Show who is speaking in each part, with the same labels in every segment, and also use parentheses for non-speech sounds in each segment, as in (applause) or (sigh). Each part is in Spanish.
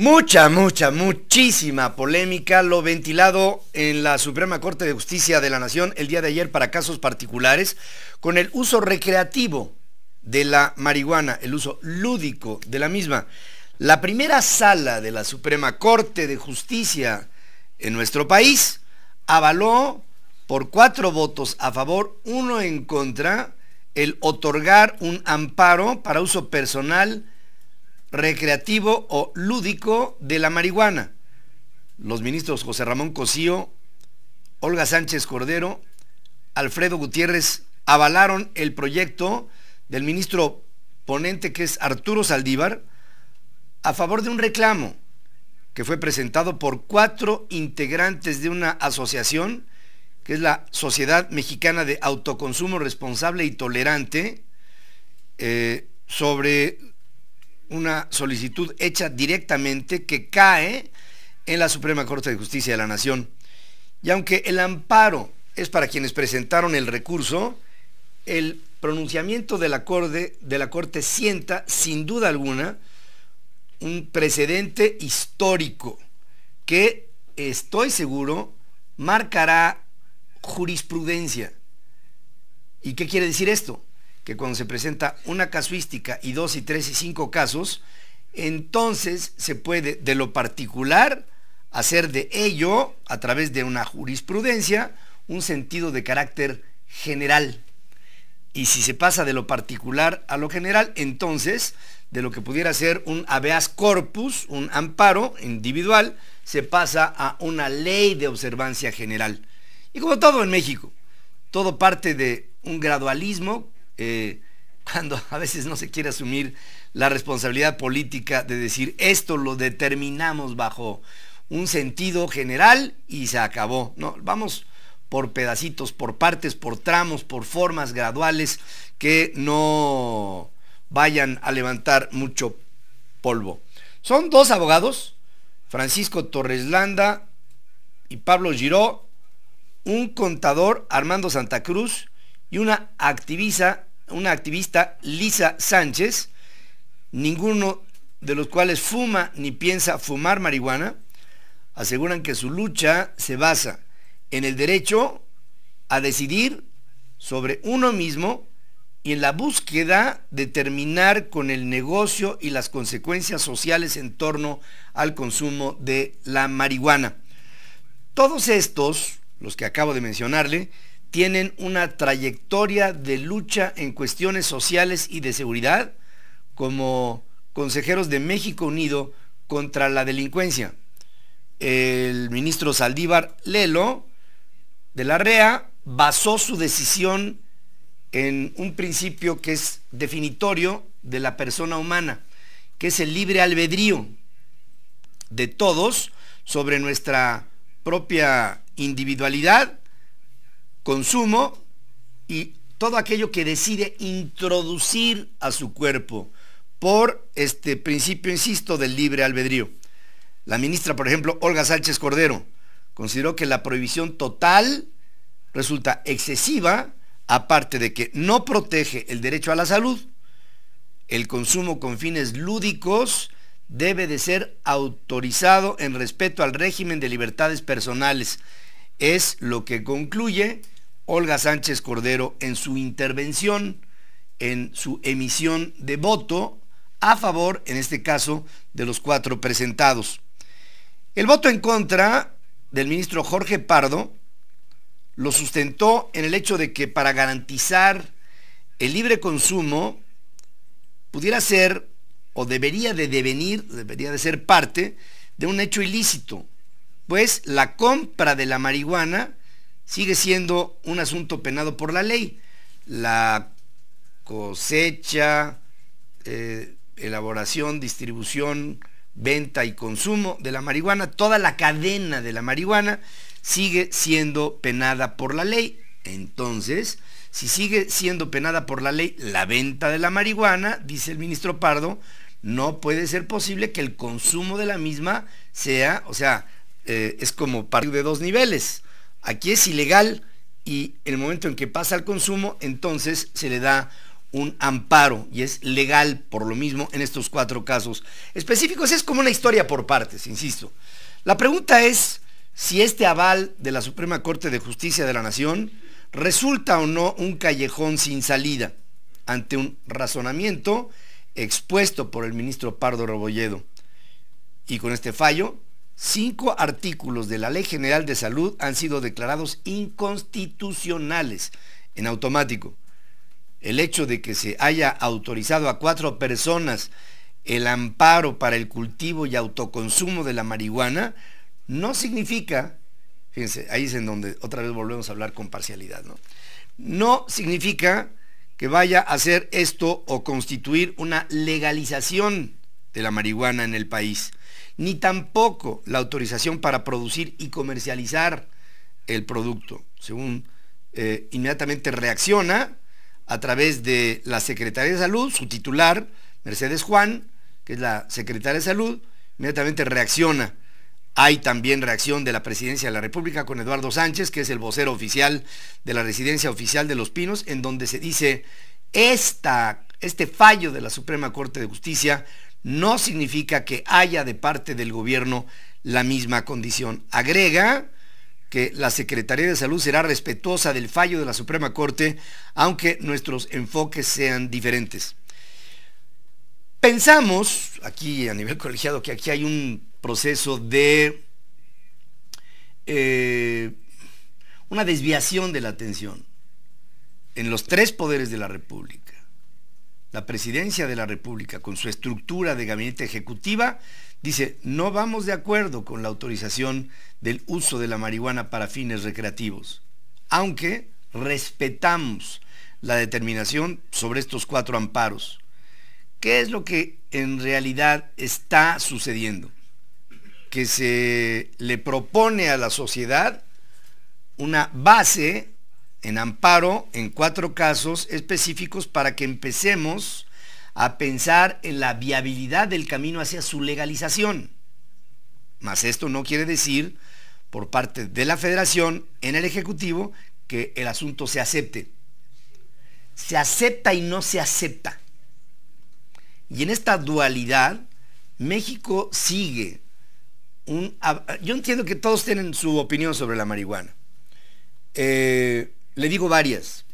Speaker 1: Mucha, mucha, muchísima polémica lo ventilado en la Suprema Corte de Justicia de la Nación el día de ayer para casos particulares con el uso recreativo de la marihuana, el uso lúdico de la misma. La primera sala de la Suprema Corte de Justicia en nuestro país avaló por cuatro votos a favor, uno en contra, el otorgar un amparo para uso personal recreativo o lúdico de la marihuana. Los ministros José Ramón Cosío, Olga Sánchez Cordero, Alfredo Gutiérrez avalaron el proyecto del ministro ponente que es Arturo Saldívar a favor de un reclamo que fue presentado por cuatro integrantes de una asociación que es la Sociedad Mexicana de Autoconsumo Responsable y Tolerante, eh, sobre una solicitud hecha directamente que cae en la Suprema Corte de Justicia de la Nación. Y aunque el amparo es para quienes presentaron el recurso, el pronunciamiento de la Corte, de la corte sienta, sin duda alguna, un precedente histórico que, estoy seguro, marcará jurisprudencia. ¿Y qué quiere decir esto? que cuando se presenta una casuística y dos y tres y cinco casos, entonces se puede de lo particular hacer de ello, a través de una jurisprudencia, un sentido de carácter general. Y si se pasa de lo particular a lo general, entonces de lo que pudiera ser un habeas corpus, un amparo individual, se pasa a una ley de observancia general. Y como todo en México, todo parte de un gradualismo eh, cuando a veces no se quiere asumir la responsabilidad política de decir esto lo determinamos bajo un sentido general y se acabó. No, vamos por pedacitos, por partes, por tramos, por formas graduales que no vayan a levantar mucho polvo. Son dos abogados, Francisco Torres Landa y Pablo Giró, un contador, Armando Santa Cruz, y una activista una activista, Lisa Sánchez, ninguno de los cuales fuma ni piensa fumar marihuana, aseguran que su lucha se basa en el derecho a decidir sobre uno mismo y en la búsqueda de terminar con el negocio y las consecuencias sociales en torno al consumo de la marihuana. Todos estos, los que acabo de mencionarle, tienen una trayectoria de lucha en cuestiones sociales y de seguridad como consejeros de México Unido contra la delincuencia. El ministro Saldívar Lelo de la REA basó su decisión en un principio que es definitorio de la persona humana, que es el libre albedrío de todos sobre nuestra propia individualidad consumo y todo aquello que decide introducir a su cuerpo por este principio, insisto, del libre albedrío. La ministra, por ejemplo, Olga Sánchez Cordero, consideró que la prohibición total resulta excesiva, aparte de que no protege el derecho a la salud. El consumo con fines lúdicos debe de ser autorizado en respeto al régimen de libertades personales es lo que concluye Olga Sánchez Cordero en su intervención, en su emisión de voto a favor, en este caso, de los cuatro presentados. El voto en contra del ministro Jorge Pardo lo sustentó en el hecho de que para garantizar el libre consumo pudiera ser o debería de devenir, debería de ser parte de un hecho ilícito, pues la compra de la marihuana sigue siendo un asunto penado por la ley. La cosecha, eh, elaboración, distribución, venta y consumo de la marihuana, toda la cadena de la marihuana sigue siendo penada por la ley. Entonces, si sigue siendo penada por la ley la venta de la marihuana, dice el ministro Pardo, no puede ser posible que el consumo de la misma sea, o sea, eh, es como partir de dos niveles. Aquí es ilegal y el momento en que pasa al consumo, entonces se le da un amparo y es legal por lo mismo en estos cuatro casos específicos. Es como una historia por partes, insisto. La pregunta es si este aval de la Suprema Corte de Justicia de la Nación resulta o no un callejón sin salida ante un razonamiento expuesto por el ministro Pardo Rebolledo. Y con este fallo, Cinco artículos de la Ley General de Salud han sido declarados inconstitucionales en automático. El hecho de que se haya autorizado a cuatro personas el amparo para el cultivo y autoconsumo de la marihuana no significa, fíjense, ahí es en donde otra vez volvemos a hablar con parcialidad, ¿no? No significa que vaya a hacer esto o constituir una legalización de la marihuana en el país ni tampoco la autorización para producir y comercializar el producto, según eh, inmediatamente reacciona a través de la Secretaría de Salud, su titular, Mercedes Juan, que es la Secretaria de Salud, inmediatamente reacciona. Hay también reacción de la Presidencia de la República con Eduardo Sánchez, que es el vocero oficial de la Residencia Oficial de Los Pinos, en donde se dice, esta, este fallo de la Suprema Corte de Justicia no significa que haya de parte del gobierno la misma condición. Agrega que la Secretaría de Salud será respetuosa del fallo de la Suprema Corte, aunque nuestros enfoques sean diferentes. Pensamos, aquí a nivel (laughs) colegiado, que aquí hay un proceso de eh, una desviación de la atención en los tres poderes de la República la presidencia de la República, con su estructura de gabinete ejecutiva, dice, no vamos de acuerdo con la autorización del uso de la marihuana para fines recreativos, aunque respetamos la determinación sobre estos cuatro amparos. ¿Qué es lo que en realidad está sucediendo? Que se le propone a la sociedad una base en amparo en cuatro casos específicos para que empecemos a pensar en la viabilidad del camino hacia su legalización. Mas esto no quiere decir por parte de la federación en el Ejecutivo que el asunto se acepte. Se acepta y no se acepta. Y en esta dualidad, México sigue un... Yo entiendo que todos tienen su opinión sobre la marihuana. Eh, le digo varias.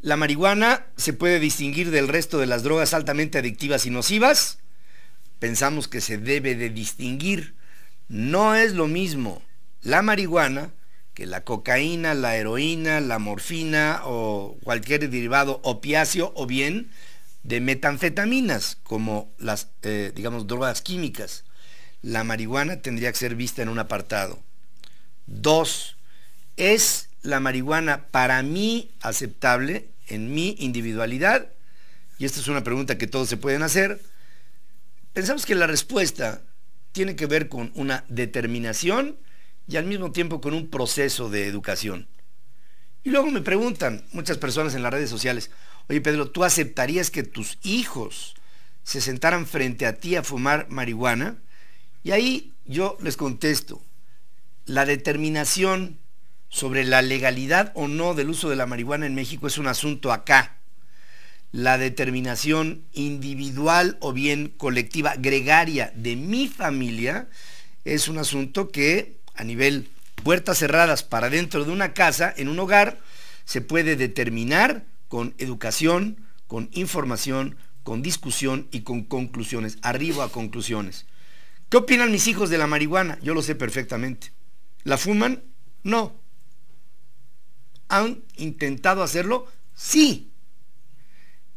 Speaker 1: La marihuana se puede distinguir del resto de las drogas altamente adictivas y nocivas. Pensamos que se debe de distinguir. No es lo mismo la marihuana que la cocaína, la heroína, la morfina o cualquier derivado opiáceo o bien de metanfetaminas como las, eh, digamos, drogas químicas. La marihuana tendría que ser vista en un apartado. Dos, es la marihuana para mí aceptable en mi individualidad? Y esta es una pregunta que todos se pueden hacer. Pensamos que la respuesta tiene que ver con una determinación y al mismo tiempo con un proceso de educación. Y luego me preguntan muchas personas en las redes sociales, oye Pedro, ¿tú aceptarías que tus hijos se sentaran frente a ti a fumar marihuana? Y ahí yo les contesto, la determinación sobre la legalidad o no del uso de la marihuana en México es un asunto acá. La determinación individual o bien colectiva, gregaria de mi familia, es un asunto que a nivel puertas cerradas para dentro de una casa, en un hogar, se puede determinar con educación, con información, con discusión y con conclusiones, Arribo a conclusiones. ¿Qué opinan mis hijos de la marihuana? Yo lo sé perfectamente. ¿La fuman? No. ¿Han intentado hacerlo? Sí.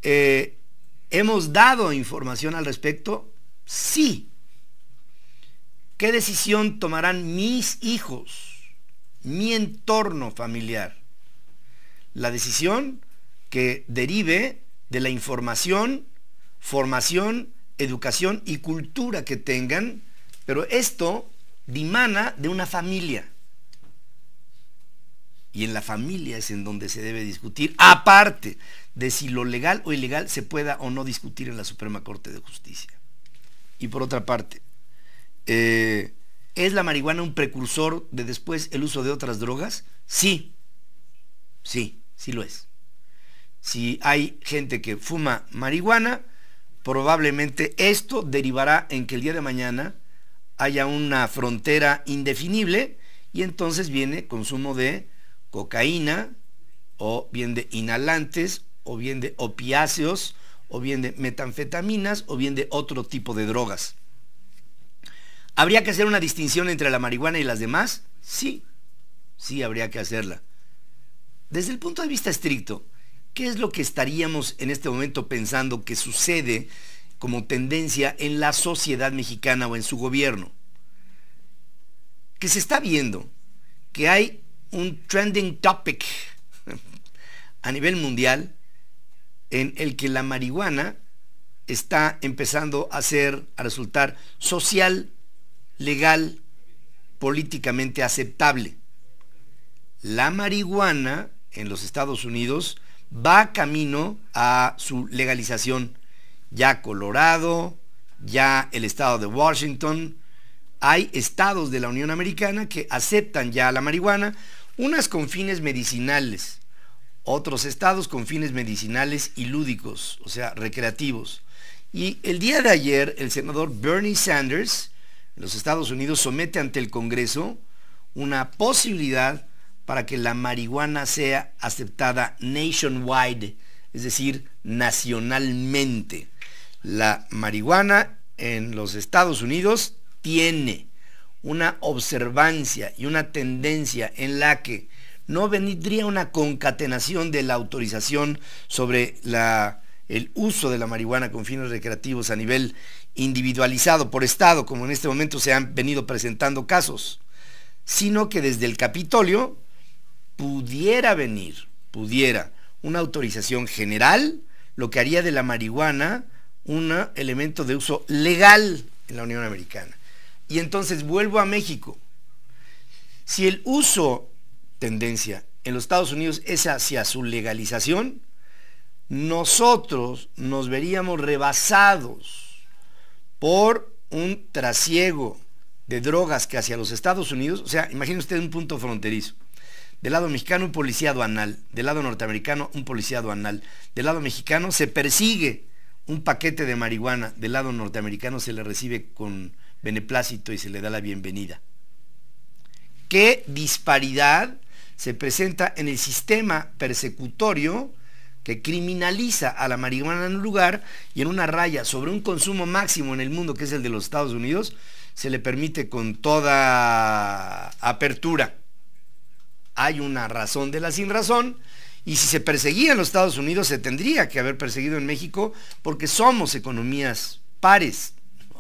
Speaker 1: Eh, ¿Hemos dado información al respecto? Sí. ¿Qué decisión tomarán mis hijos? Mi entorno familiar. La decisión que derive de la información, formación, educación y cultura que tengan, pero esto dimana de una familia y en la familia es en donde se debe discutir, aparte de si lo legal o ilegal se pueda o no discutir en la Suprema Corte de Justicia. Y por otra parte, eh, ¿es la marihuana un precursor de después el uso de otras drogas? Sí, sí, sí lo es. Si hay gente que fuma marihuana, probablemente esto derivará en que el día de mañana haya una frontera indefinible y entonces viene consumo de cocaína, o bien de inhalantes, o bien de opiáceos, o bien de metanfetaminas, o bien de otro tipo de drogas. ¿Habría que hacer una distinción entre la marihuana y las demás? Sí, sí habría que hacerla. Desde el punto de vista estricto, ¿qué es lo que estaríamos en este momento pensando que sucede como tendencia en la sociedad mexicana o en su gobierno? Que se está viendo que hay un trending topic a nivel mundial en el que la marihuana está empezando a ser, a resultar social, legal, políticamente aceptable. La marihuana en los Estados Unidos va camino a su legalización. Ya Colorado, ya el estado de Washington, hay estados de la Unión Americana que aceptan ya la marihuana, unas con fines medicinales, otros estados con fines medicinales y lúdicos, o sea, recreativos. Y el día de ayer, el senador Bernie Sanders, en los Estados Unidos, somete ante el Congreso una posibilidad para que la marihuana sea aceptada nationwide, es decir, nacionalmente. La marihuana en los Estados Unidos tiene una observancia y una tendencia en la que no vendría una concatenación de la autorización sobre el uso de la marihuana con fines recreativos a nivel individualizado por Estado, como en este momento se han venido presentando casos, sino que desde el Capitolio pudiera venir, pudiera, una autorización general, lo que haría de la marihuana un elemento de uso legal en la Unión Americana y entonces vuelvo a México. Si el uso, tendencia, en los Estados Unidos es hacia su legalización, nosotros nos veríamos rebasados por un trasiego de drogas que hacia los Estados Unidos, o sea, imagine usted un punto fronterizo. Del lado mexicano un policía anal, del lado norteamericano un policía anal, del lado mexicano se persigue un paquete de marihuana, del lado norteamericano se le recibe con beneplácito y se le da la bienvenida. ¿Qué disparidad se presenta en el sistema persecutorio que criminaliza a la marihuana en un lugar y en una raya sobre un consumo máximo en el mundo que es el de los Estados Unidos, se le permite con toda apertura? Hay una razón de la sin razón y si se perseguía en los Estados Unidos se tendría que haber perseguido en México porque somos economías pares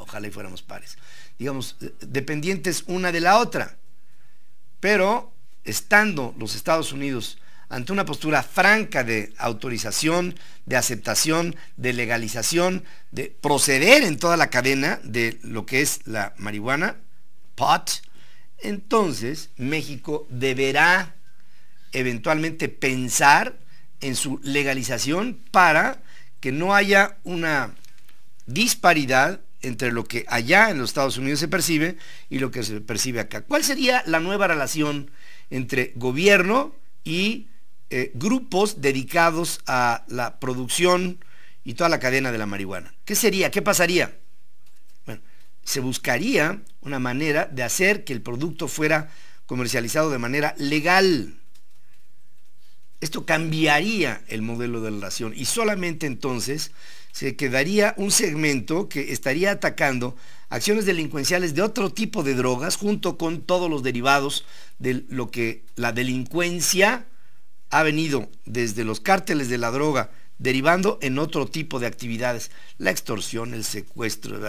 Speaker 1: ojalá y fuéramos pares, digamos, eh, dependientes una de la otra. Pero estando los Estados Unidos ante una postura franca de autorización, de aceptación, de legalización, de proceder en toda la cadena de lo que es la marihuana, pot, entonces México deberá eventualmente pensar en su legalización para que no haya una disparidad entre lo que allá en los Estados Unidos se percibe y lo que se percibe acá. ¿Cuál sería la nueva relación entre gobierno y eh, grupos dedicados a la producción y toda la cadena de la marihuana? ¿Qué sería? ¿Qué pasaría? Bueno, se buscaría una manera de hacer que el producto fuera comercializado de manera legal. Esto cambiaría el modelo de la nación y solamente entonces se quedaría un segmento que estaría atacando acciones delincuenciales de otro tipo de drogas junto con todos los derivados de lo que la delincuencia ha venido desde los cárteles de la droga derivando en otro tipo de actividades, la extorsión, el secuestro,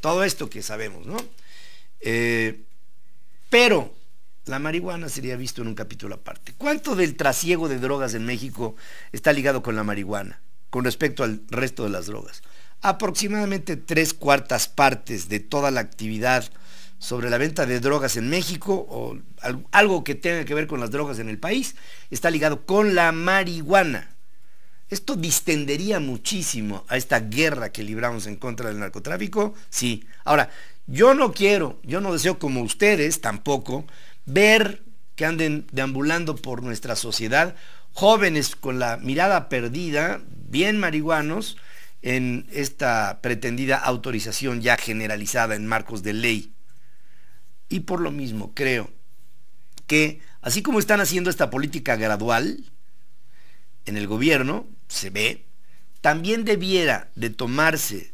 Speaker 1: todo esto que sabemos, ¿no? Eh, pero la marihuana sería visto en un capítulo aparte. ¿Cuánto del trasiego de drogas en México está ligado con la marihuana con respecto al resto de las drogas? Aproximadamente tres cuartas partes de toda la actividad sobre la venta de drogas en México o algo que tenga que ver con las drogas en el país está ligado con la marihuana. Esto distendería muchísimo a esta guerra que libramos en contra del narcotráfico, sí. Ahora, yo no quiero, yo no deseo como ustedes tampoco ver que anden deambulando por nuestra sociedad jóvenes con la mirada perdida, bien marihuanos, en esta pretendida autorización ya generalizada en marcos de ley. Y por lo mismo creo que, así como están haciendo esta política gradual en el gobierno, se ve, también debiera de tomarse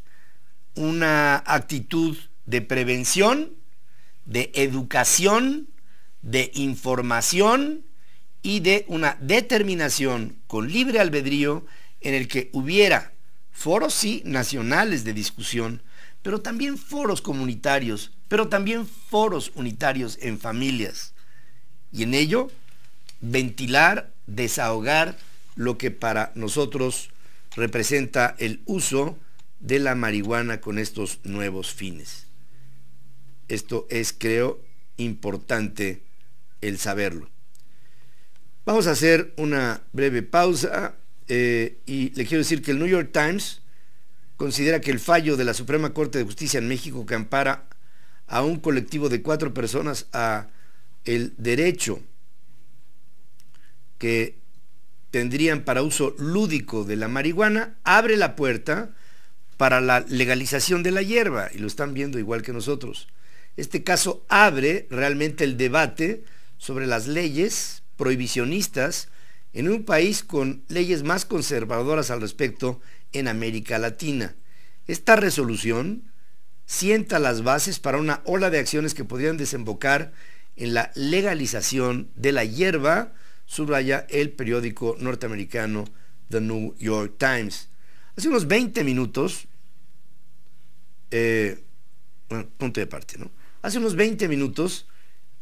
Speaker 1: una actitud de prevención, de educación de información y de una determinación con libre albedrío en el que hubiera foros sí nacionales de discusión, pero también foros comunitarios, pero también foros unitarios en familias. Y en ello, ventilar, desahogar lo que para nosotros representa el uso de la marihuana con estos nuevos fines. Esto es, creo, importante el saberlo. Vamos a hacer una breve pausa eh, y le quiero decir que el New York Times considera que el fallo de la Suprema Corte de Justicia en México que ampara a un colectivo de cuatro personas a el derecho que tendrían para uso lúdico de la marihuana abre la puerta para la legalización de la hierba y lo están viendo igual que nosotros. Este caso abre realmente el debate sobre las leyes prohibicionistas en un país con leyes más conservadoras al respecto en América Latina. Esta resolución sienta las bases para una ola de acciones que podrían desembocar en la legalización de la hierba, subraya el periódico norteamericano The New York Times. Hace unos 20 minutos, eh, bueno, punto de parte, ¿no? Hace unos 20 minutos,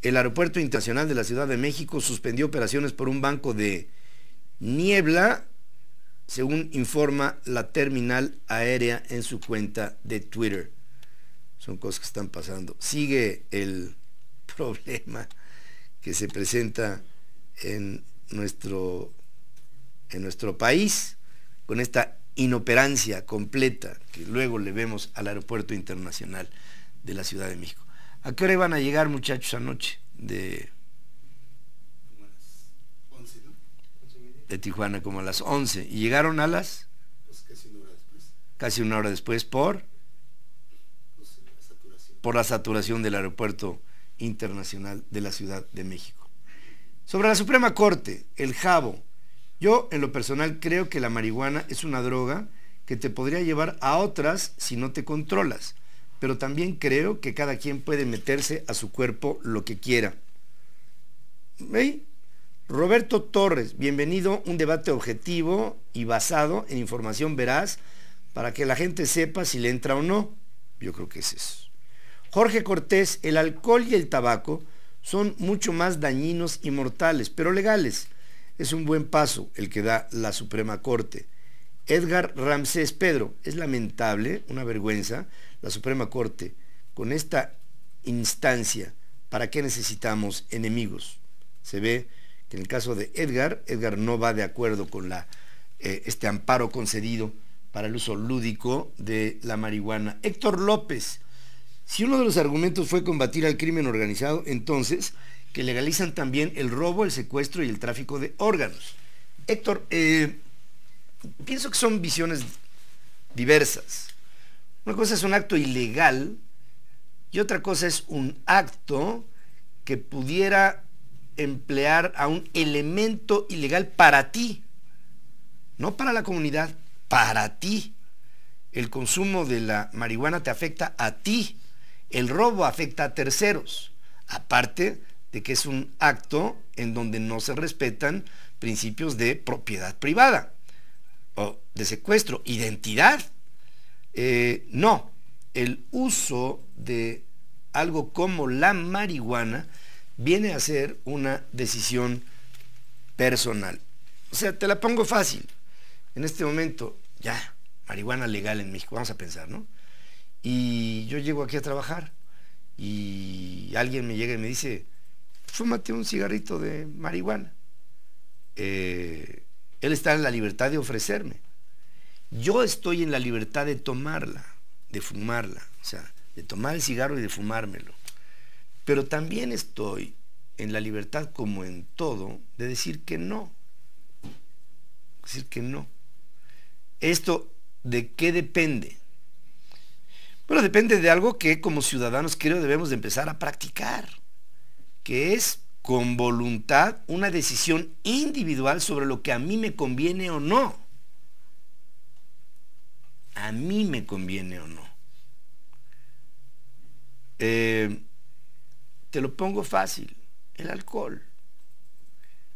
Speaker 1: el Aeropuerto Internacional de la Ciudad de México suspendió operaciones por un banco de niebla, según informa la terminal aérea en su cuenta de Twitter. Son cosas que están pasando. Sigue el (laughs) problema que se presenta en nuestro, en nuestro país con esta inoperancia completa que luego le vemos al Aeropuerto Internacional de la Ciudad de México. ¿A qué hora iban a llegar, muchachos, anoche? De. De Tijuana, como a las 11. ¿Y llegaron a las? Pues casi una hora después. ¿por? Por la saturación del aeropuerto internacional de la Ciudad de México. Sobre la Suprema Corte, el jabo. Yo, en lo personal, creo que la marihuana es una droga que te podría llevar a otras si no te controlas pero también creo que cada quien puede meterse a su cuerpo lo que quiera. Roberto Torres, bienvenido, un debate objetivo y basado en información veraz para que la gente sepa si le entra o no. Yo creo que es eso. Jorge Cortés, el alcohol y el tabaco son mucho más dañinos y mortales, pero legales. Es un buen paso el que da la Suprema Corte. Edgar Ramsés Pedro, es lamentable, una vergüenza, la Suprema Corte, con esta instancia, ¿para qué necesitamos enemigos? Se ve que en el caso de Edgar, Edgar no va de acuerdo con eh, este amparo concedido para el uso lúdico de la marihuana. Héctor López, si uno de los argumentos fue combatir al crimen organizado, entonces que legalizan también el robo, el secuestro y el tráfico de órganos. Héctor, eh, pienso que son visiones diversas. Una cosa es un acto ilegal y otra cosa es un acto que pudiera emplear a un elemento ilegal para ti, no para la comunidad, para ti. El consumo de la marihuana te afecta a ti, el robo afecta a terceros, aparte de que es un acto en donde no se respetan principios de propiedad privada o de secuestro, identidad. Eh, no, el uso de algo como la marihuana viene a ser una decisión personal. O sea, te la pongo fácil. En este momento, ya, marihuana legal en México, vamos a pensar, ¿no? Y yo llego aquí a trabajar y alguien me llega y me dice, fúmate un cigarrito de marihuana. Eh, él está en la libertad de ofrecerme. Yo estoy en la libertad de tomarla, de fumarla, o sea, de tomar el cigarro y de fumármelo. Pero también estoy en la libertad, como en todo, de decir que no. Decir que no. ¿Esto de qué depende? Bueno, depende de algo que como ciudadanos creo debemos de empezar a practicar, que es con voluntad una decisión individual sobre lo que a mí me conviene o no a mí me conviene o no. Eh, te lo pongo fácil, el alcohol.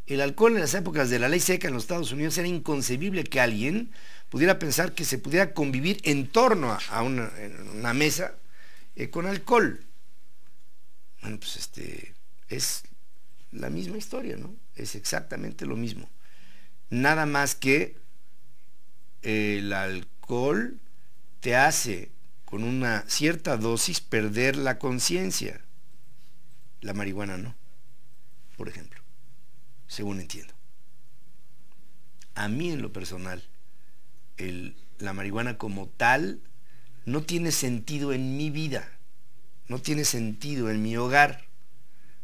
Speaker 1: El alcohol en las épocas de la ley seca en los Estados Unidos era inconcebible que alguien pudiera pensar que se pudiera convivir en torno a una, mesa eh, con alcohol. Bueno, pues este es la misma historia, ¿no? Es exactamente lo mismo. Nada más que el alcohol alcohol te hace con una cierta dosis perder la conciencia. La marihuana no, por ejemplo, según entiendo. A mí en lo personal, la marihuana como tal no tiene sentido en mi vida, no tiene sentido en mi hogar,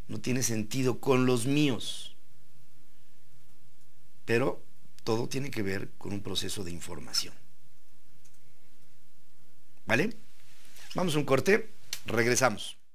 Speaker 1: no tiene sentido con los míos. Pero todo tiene que ver con un proceso de información. ¿Vale? Vamos a un corte, regresamos.